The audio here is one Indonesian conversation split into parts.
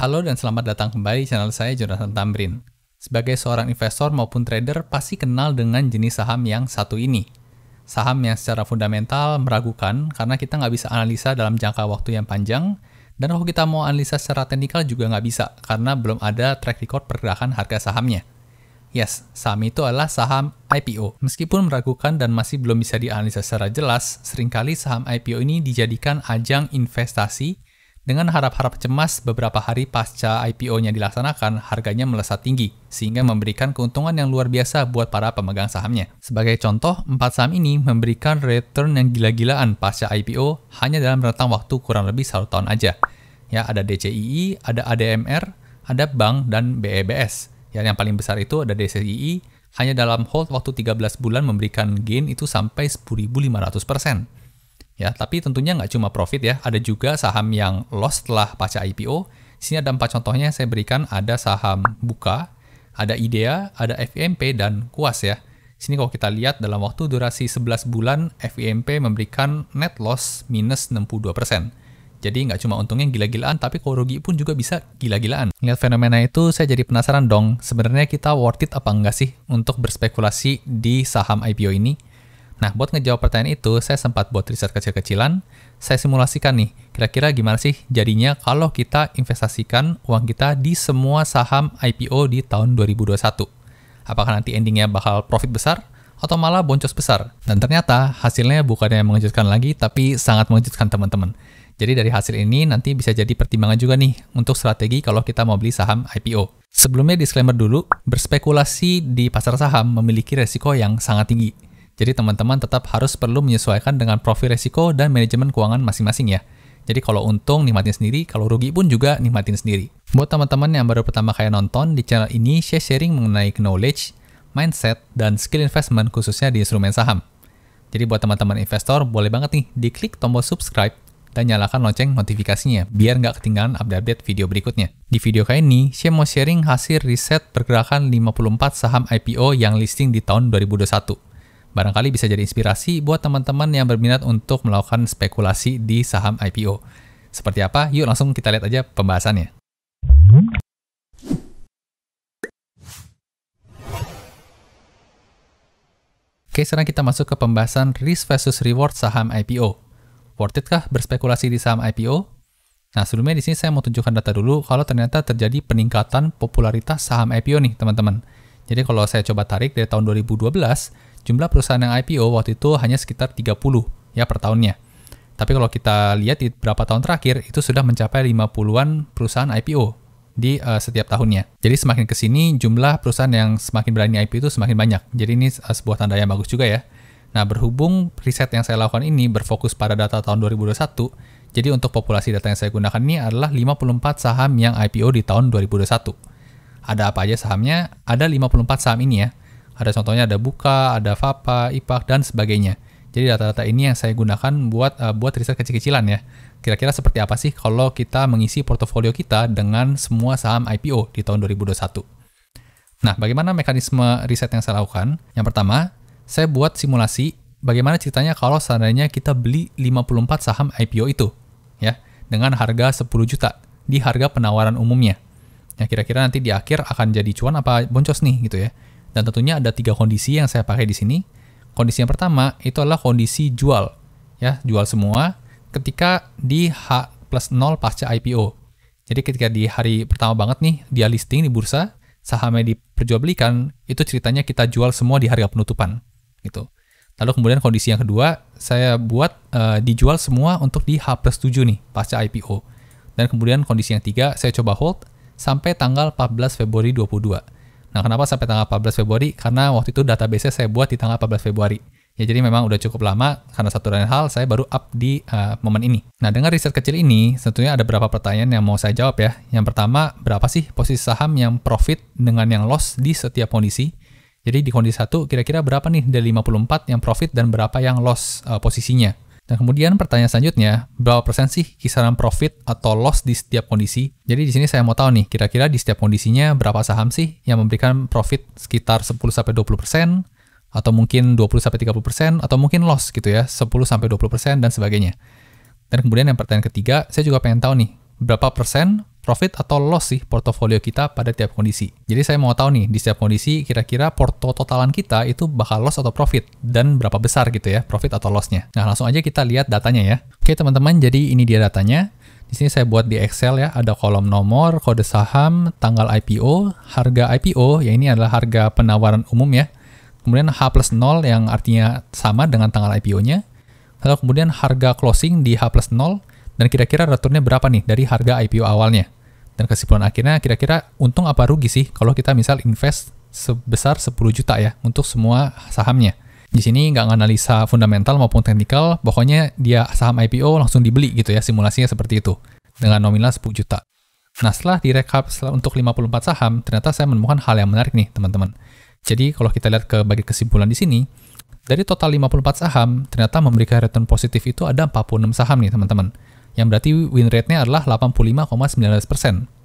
Halo dan selamat datang kembali di channel saya Jonathan Tamrin. Sebagai seorang investor maupun trader pasti kenal dengan jenis saham yang satu ini. Saham yang secara fundamental meragukan karena kita nggak bisa analisa dalam jangka waktu yang panjang dan kalau kita mau analisa secara teknikal juga nggak bisa karena belum ada track record pergerakan harga sahamnya. Yes, saham itu adalah saham IPO. Meskipun meragukan dan masih belum bisa dianalisa secara jelas, seringkali saham IPO ini dijadikan ajang investasi dengan harap-harap cemas, beberapa hari pasca IPO-nya dilaksanakan, harganya melesat tinggi, sehingga memberikan keuntungan yang luar biasa buat para pemegang sahamnya. Sebagai contoh, empat saham ini memberikan return yang gila-gilaan pasca IPO hanya dalam rentang waktu kurang lebih satu tahun aja. Ya, ada DCII, ada ADMR, ada Bank, dan BEBS. Ya, yang paling besar itu ada DCII, hanya dalam hold waktu 13 bulan memberikan gain itu sampai 10.500%. Ya, tapi tentunya nggak cuma profit ya, ada juga saham yang loss setelah pasca IPO. sini ada empat contohnya yang saya berikan, ada saham Buka, ada IDEA, ada FIMP, dan Kuas ya. sini kalau kita lihat dalam waktu durasi 11 bulan, FIMP memberikan net loss minus 62%. persen Jadi nggak cuma untungnya gila-gilaan, tapi kalau rugi pun juga bisa gila-gilaan. Lihat fenomena itu, saya jadi penasaran dong, sebenarnya kita worth it apa enggak sih untuk berspekulasi di saham IPO ini? Nah, buat ngejawab pertanyaan itu, saya sempat buat riset kecil-kecilan. Saya simulasikan nih, kira-kira gimana sih jadinya kalau kita investasikan uang kita di semua saham IPO di tahun 2021. Apakah nanti endingnya bakal profit besar atau malah boncos besar? Dan ternyata hasilnya bukan yang mengejutkan lagi, tapi sangat mengejutkan teman-teman. Jadi dari hasil ini nanti bisa jadi pertimbangan juga nih untuk strategi kalau kita mau beli saham IPO. Sebelumnya disclaimer dulu, berspekulasi di pasar saham memiliki resiko yang sangat tinggi jadi teman-teman tetap harus perlu menyesuaikan dengan profil resiko dan manajemen keuangan masing-masing ya. Jadi kalau untung nikmatin sendiri, kalau rugi pun juga nikmatin sendiri. Buat teman-teman yang baru pertama kali nonton, di channel ini saya sharing mengenai knowledge, mindset, dan skill investment khususnya di instrumen saham. Jadi buat teman-teman investor, boleh banget nih diklik tombol subscribe dan nyalakan lonceng notifikasinya biar nggak ketinggalan update-update video berikutnya. Di video kali ini, saya mau sharing hasil riset pergerakan 54 saham IPO yang listing di tahun 2021. Barangkali bisa jadi inspirasi buat teman-teman yang berminat untuk melakukan spekulasi di saham IPO. Seperti apa? Yuk langsung kita lihat aja pembahasannya. Oke, sekarang kita masuk ke pembahasan risk versus reward saham IPO. Worth it kah berspekulasi di saham IPO? Nah, sebelumnya di sini saya mau tunjukkan data dulu kalau ternyata terjadi peningkatan popularitas saham IPO nih, teman-teman. Jadi kalau saya coba tarik dari tahun 2012 jumlah perusahaan yang IPO waktu itu hanya sekitar 30 ya per tahunnya. Tapi kalau kita lihat di beberapa tahun terakhir itu sudah mencapai 50-an perusahaan IPO di uh, setiap tahunnya. Jadi semakin ke sini jumlah perusahaan yang semakin berani IPO itu semakin banyak. Jadi ini uh, sebuah tanda yang bagus juga ya. Nah, berhubung riset yang saya lakukan ini berfokus pada data tahun 2021, jadi untuk populasi data yang saya gunakan ini adalah 54 saham yang IPO di tahun 2021. Ada apa aja sahamnya? Ada 54 saham ini ya. Ada contohnya ada Buka, ada FAPA, Ipak, dan sebagainya. Jadi data-data ini yang saya gunakan buat uh, buat riset kecil-kecilan ya. Kira-kira seperti apa sih kalau kita mengisi portofolio kita dengan semua saham IPO di tahun 2021? Nah, bagaimana mekanisme riset yang saya lakukan? Yang pertama, saya buat simulasi bagaimana ceritanya kalau seandainya kita beli 54 saham IPO itu ya dengan harga 10 juta di harga penawaran umumnya. Ya kira-kira nanti di akhir akan jadi cuan apa boncos nih gitu ya. Dan tentunya ada tiga kondisi yang saya pakai di sini. Kondisi yang pertama itu adalah kondisi jual, ya jual semua ketika di H plus 0 pasca IPO. Jadi ketika di hari pertama banget nih dia listing di bursa, sahamnya diperjualbelikan, itu ceritanya kita jual semua di harga penutupan, gitu. Lalu kemudian kondisi yang kedua, saya buat uh, dijual semua untuk di H plus 7 nih, pasca IPO. Dan kemudian kondisi yang tiga, saya coba hold sampai tanggal 14 Februari 2022. Nah, kenapa sampai tanggal 14 Februari? Karena waktu itu database saya buat di tanggal 14 Februari. Ya, jadi memang udah cukup lama karena satu dan hal saya baru up di uh, momen ini. Nah, dengan riset kecil ini, tentunya ada beberapa pertanyaan yang mau saya jawab ya. Yang pertama, berapa sih posisi saham yang profit dengan yang loss di setiap kondisi? Jadi di kondisi satu kira-kira berapa nih dari 54 yang profit dan berapa yang loss uh, posisinya? Dan kemudian pertanyaan selanjutnya, berapa persen sih kisaran profit atau loss di setiap kondisi? Jadi di sini saya mau tahu nih, kira-kira di setiap kondisinya berapa saham sih yang memberikan profit sekitar 10 sampai 20 persen, atau mungkin 20 30 persen, atau mungkin loss gitu ya, 10 20 persen dan sebagainya. Dan kemudian yang pertanyaan ketiga, saya juga pengen tahu nih, berapa persen profit atau loss sih portofolio kita pada tiap kondisi. Jadi saya mau tahu nih di setiap kondisi kira-kira porto totalan kita itu bakal loss atau profit dan berapa besar gitu ya profit atau lossnya. Nah langsung aja kita lihat datanya ya. Oke teman-teman jadi ini dia datanya. Di sini saya buat di Excel ya, ada kolom nomor, kode saham, tanggal IPO, harga IPO, ya ini adalah harga penawaran umum ya. Kemudian H plus 0 yang artinya sama dengan tanggal IPO-nya. Lalu kemudian harga closing di H plus 0, dan kira-kira returnnya berapa nih dari harga IPO awalnya? Dan kesimpulan akhirnya kira-kira untung apa rugi sih kalau kita misal invest sebesar 10 juta ya untuk semua sahamnya. Di sini nggak nganalisa fundamental maupun teknikal, pokoknya dia saham IPO langsung dibeli gitu ya, simulasinya seperti itu. Dengan nominal 10 juta. Nah setelah direkap untuk 54 saham, ternyata saya menemukan hal yang menarik nih teman-teman. Jadi kalau kita lihat ke bagian kesimpulan di sini, dari total 54 saham, ternyata memberikan return positif itu ada 46 saham nih teman-teman yang berarti win rate-nya adalah 85,19%.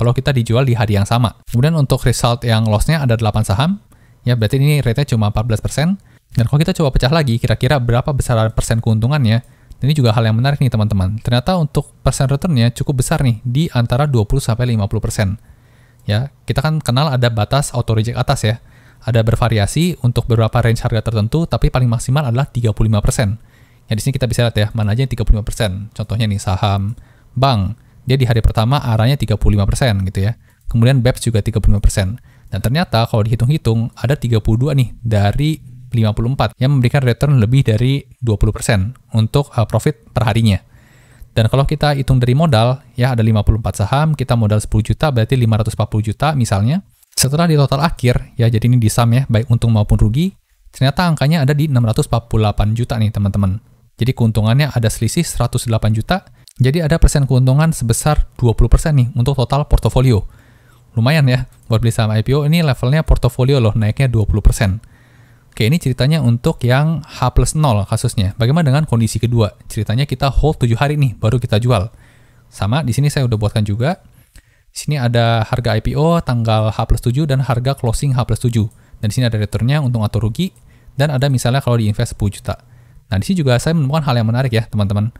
Kalau kita dijual di hari yang sama. Kemudian untuk result yang loss-nya ada 8 saham, ya berarti ini rate-nya cuma 14%. Dan kalau kita coba pecah lagi, kira-kira berapa besar persen keuntungannya, ini juga hal yang menarik nih teman-teman. Ternyata untuk persen return-nya cukup besar nih, di antara 20-50%. Ya, kita kan kenal ada batas auto reject atas ya. Ada bervariasi untuk beberapa range harga tertentu, tapi paling maksimal adalah 35%. Ya di sini kita bisa lihat ya, mana aja yang 35%. Contohnya nih saham bank. Dia di hari pertama arahnya 35% gitu ya. Kemudian BEPS juga 35%. Dan ternyata kalau dihitung-hitung ada 32 nih dari 54 yang memberikan return lebih dari 20% untuk uh, profit per harinya. Dan kalau kita hitung dari modal, ya ada 54 saham, kita modal 10 juta berarti 540 juta misalnya. Setelah di total akhir, ya jadi ini di saham ya, baik untung maupun rugi, ternyata angkanya ada di 648 juta nih teman-teman. Jadi keuntungannya ada selisih 108 juta, jadi ada persen keuntungan sebesar 20% nih untuk total portofolio. Lumayan ya, buat beli saham IPO ini levelnya portofolio loh, naiknya 20%. Oke, ini ceritanya untuk yang H plus 0 kasusnya. Bagaimana dengan kondisi kedua? Ceritanya kita hold 7 hari nih, baru kita jual. Sama, di sini saya udah buatkan juga. Di sini ada harga IPO, tanggal H plus 7, dan harga closing H plus 7. Dan di sini ada returnnya, untung atau rugi. Dan ada misalnya kalau di invest 10 juta. Nah, di sini juga saya menemukan hal yang menarik ya, teman-teman.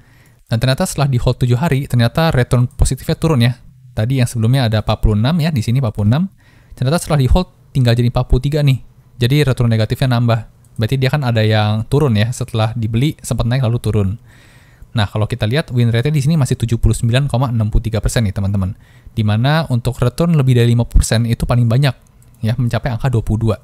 Dan ternyata setelah di hold 7 hari, ternyata return positifnya turun ya. Tadi yang sebelumnya ada 46 ya, di sini 46. Ternyata setelah di hold tinggal jadi 43 nih. Jadi return negatifnya nambah. Berarti dia kan ada yang turun ya, setelah dibeli sempat naik lalu turun. Nah, kalau kita lihat win rate-nya di sini masih 79,63% nih, teman-teman. Dimana untuk return lebih dari 5% itu paling banyak, ya, mencapai angka 22.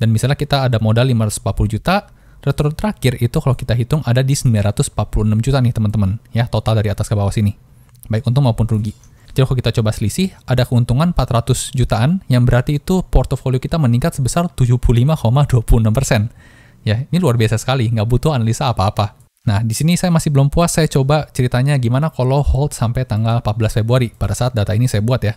Dan misalnya kita ada modal 540 juta, Return terakhir itu kalau kita hitung ada di 946 juta nih teman-teman, ya total dari atas ke bawah sini. Baik untung maupun rugi. Jadi kalau kita coba selisih, ada keuntungan 400 jutaan yang berarti itu portofolio kita meningkat sebesar 75,26%. Ya, ini luar biasa sekali, nggak butuh analisa apa-apa. Nah, di sini saya masih belum puas, saya coba ceritanya gimana kalau hold sampai tanggal 14 Februari, pada saat data ini saya buat ya.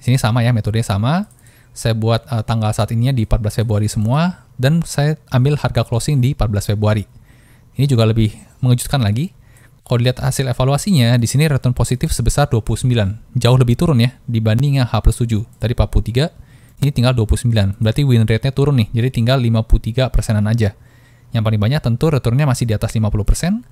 Di sini sama ya, metodenya sama. Saya buat uh, tanggal saat ya di 14 Februari semua, dan saya ambil harga closing di 14 Februari. Ini juga lebih mengejutkan lagi. Kalau dilihat hasil evaluasinya, di sini return positif sebesar 29. Jauh lebih turun ya dibanding yang H plus 7. Tadi 43, ini tinggal 29. Berarti win rate-nya turun nih, jadi tinggal 53 persenan aja. Yang paling banyak tentu returnnya masih di atas 50 persen.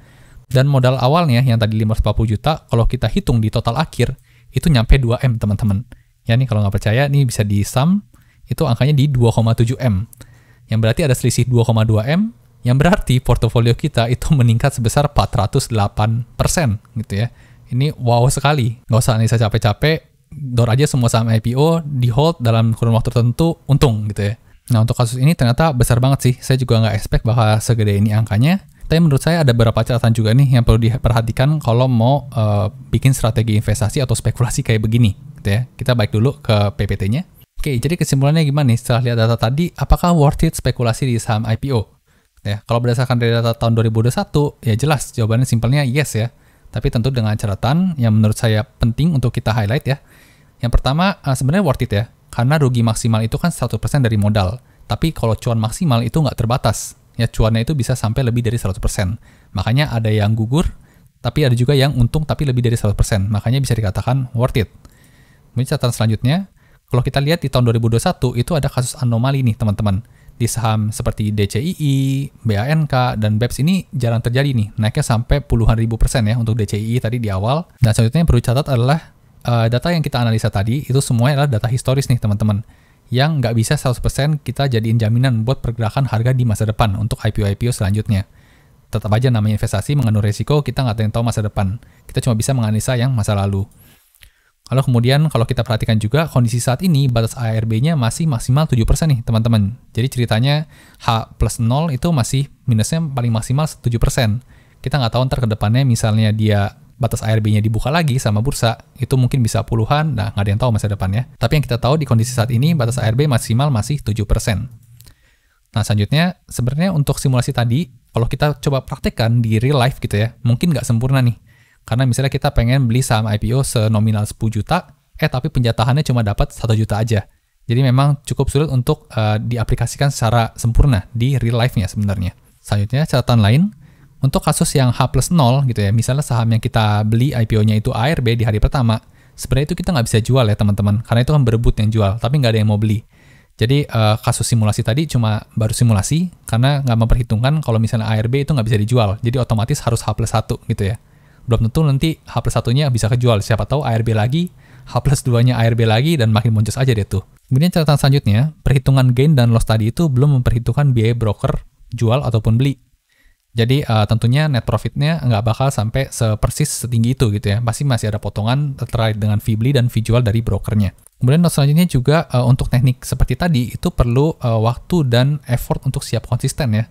Dan modal awalnya yang tadi 540 juta, kalau kita hitung di total akhir, itu nyampe 2M teman-teman. Ya nih kalau nggak percaya, ini bisa di sum, itu angkanya di 2,7M yang berarti ada selisih 2,2M, yang berarti portofolio kita itu meningkat sebesar 408% gitu ya. Ini wow sekali. Nggak usah saya capek-capek, dor aja semua saham IPO, di hold dalam kurun waktu tertentu, untung gitu ya. Nah untuk kasus ini ternyata besar banget sih, saya juga nggak expect bahwa segede ini angkanya. Tapi menurut saya ada beberapa catatan juga nih yang perlu diperhatikan kalau mau uh, bikin strategi investasi atau spekulasi kayak begini, gitu ya. Kita baik dulu ke PPT-nya. Oke, jadi kesimpulannya gimana nih setelah lihat data tadi, apakah worth it spekulasi di saham IPO? Ya, kalau berdasarkan dari data tahun 2021, ya jelas jawabannya simpelnya yes ya. Tapi tentu dengan catatan yang menurut saya penting untuk kita highlight ya. Yang pertama, eh, sebenarnya worth it ya. Karena rugi maksimal itu kan 100% dari modal. Tapi kalau cuan maksimal itu nggak terbatas. Ya, cuannya itu bisa sampai lebih dari 100%. Makanya ada yang gugur, tapi ada juga yang untung tapi lebih dari 100%. Makanya bisa dikatakan worth it. Kemudian catatan selanjutnya, kalau kita lihat di tahun 2021 itu ada kasus anomali nih teman-teman. Di saham seperti DCII, BANK, dan BEPS ini jarang terjadi nih. Naiknya sampai puluhan ribu persen ya untuk DCII tadi di awal. Dan selanjutnya yang perlu catat adalah uh, data yang kita analisa tadi itu semuanya adalah data historis nih teman-teman. Yang nggak bisa 100% kita jadiin jaminan buat pergerakan harga di masa depan untuk IPO-IPO selanjutnya tetap aja namanya investasi mengandung resiko kita nggak ada yang tahu masa depan. Kita cuma bisa menganalisa yang masa lalu. Lalu kemudian kalau kita perhatikan juga kondisi saat ini batas ARB-nya masih maksimal 7% nih teman-teman. Jadi ceritanya H plus 0 itu masih minusnya paling maksimal 7%. Kita nggak tahu ntar ke depannya misalnya dia batas ARB-nya dibuka lagi sama bursa, itu mungkin bisa puluhan, nah nggak ada yang tahu masa depannya. Tapi yang kita tahu di kondisi saat ini, batas ARB maksimal masih 7%. Nah selanjutnya, sebenarnya untuk simulasi tadi, kalau kita coba praktekkan di real life gitu ya, mungkin nggak sempurna nih. Karena misalnya kita pengen beli saham IPO senominal 10 juta, eh tapi penjatahannya cuma dapat 1 juta aja. Jadi memang cukup sulit untuk uh, diaplikasikan secara sempurna di real life-nya sebenarnya. Selanjutnya catatan lain, untuk kasus yang H plus 0 gitu ya, misalnya saham yang kita beli IPO-nya itu ARB di hari pertama, sebenarnya itu kita nggak bisa jual ya teman-teman, karena itu kan berebut yang jual, tapi nggak ada yang mau beli. Jadi uh, kasus simulasi tadi cuma baru simulasi karena nggak memperhitungkan kalau misalnya ARB itu nggak bisa dijual. Jadi otomatis harus H plus 1 gitu ya belum tentu nanti H plus satunya bisa kejual. Siapa tahu ARB lagi, H plus 2-nya ARB lagi, dan makin muncul aja deh tuh. Kemudian catatan selanjutnya, perhitungan gain dan loss tadi itu belum memperhitungkan biaya broker jual ataupun beli. Jadi uh, tentunya net profitnya nggak bakal sampai sepersis setinggi itu gitu ya. Pasti masih ada potongan terkait dengan fee beli dan fee jual dari brokernya. Kemudian note selanjutnya juga uh, untuk teknik seperti tadi itu perlu uh, waktu dan effort untuk siap konsisten ya.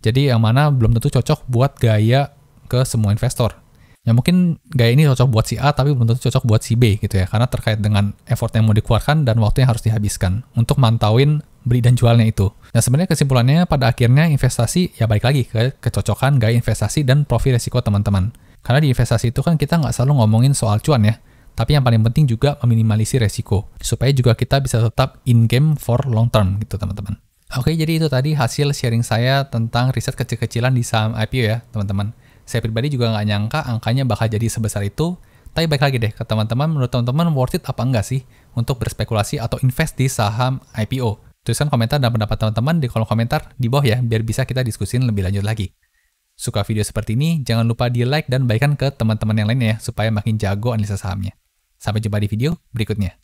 Jadi yang mana belum tentu cocok buat gaya ke semua investor ya mungkin gaya ini cocok buat si A tapi belum tentu cocok buat si B gitu ya karena terkait dengan effort yang mau dikeluarkan dan waktu yang harus dihabiskan untuk mantauin beli dan jualnya itu. Nah sebenarnya kesimpulannya pada akhirnya investasi ya balik lagi ke kecocokan gaya investasi dan profil resiko teman-teman. Karena di investasi itu kan kita nggak selalu ngomongin soal cuan ya, tapi yang paling penting juga meminimalisi resiko supaya juga kita bisa tetap in game for long term gitu teman-teman. Oke jadi itu tadi hasil sharing saya tentang riset kecil-kecilan di saham IPO ya teman-teman saya pribadi juga nggak nyangka angkanya bakal jadi sebesar itu. Tapi baik lagi deh ke teman-teman, menurut teman-teman worth it apa enggak sih untuk berspekulasi atau invest di saham IPO? Tuliskan komentar dan pendapat teman-teman di kolom komentar di bawah ya, biar bisa kita diskusin lebih lanjut lagi. Suka video seperti ini, jangan lupa di like dan bagikan ke teman-teman yang lainnya ya, supaya makin jago analisa sahamnya. Sampai jumpa di video berikutnya.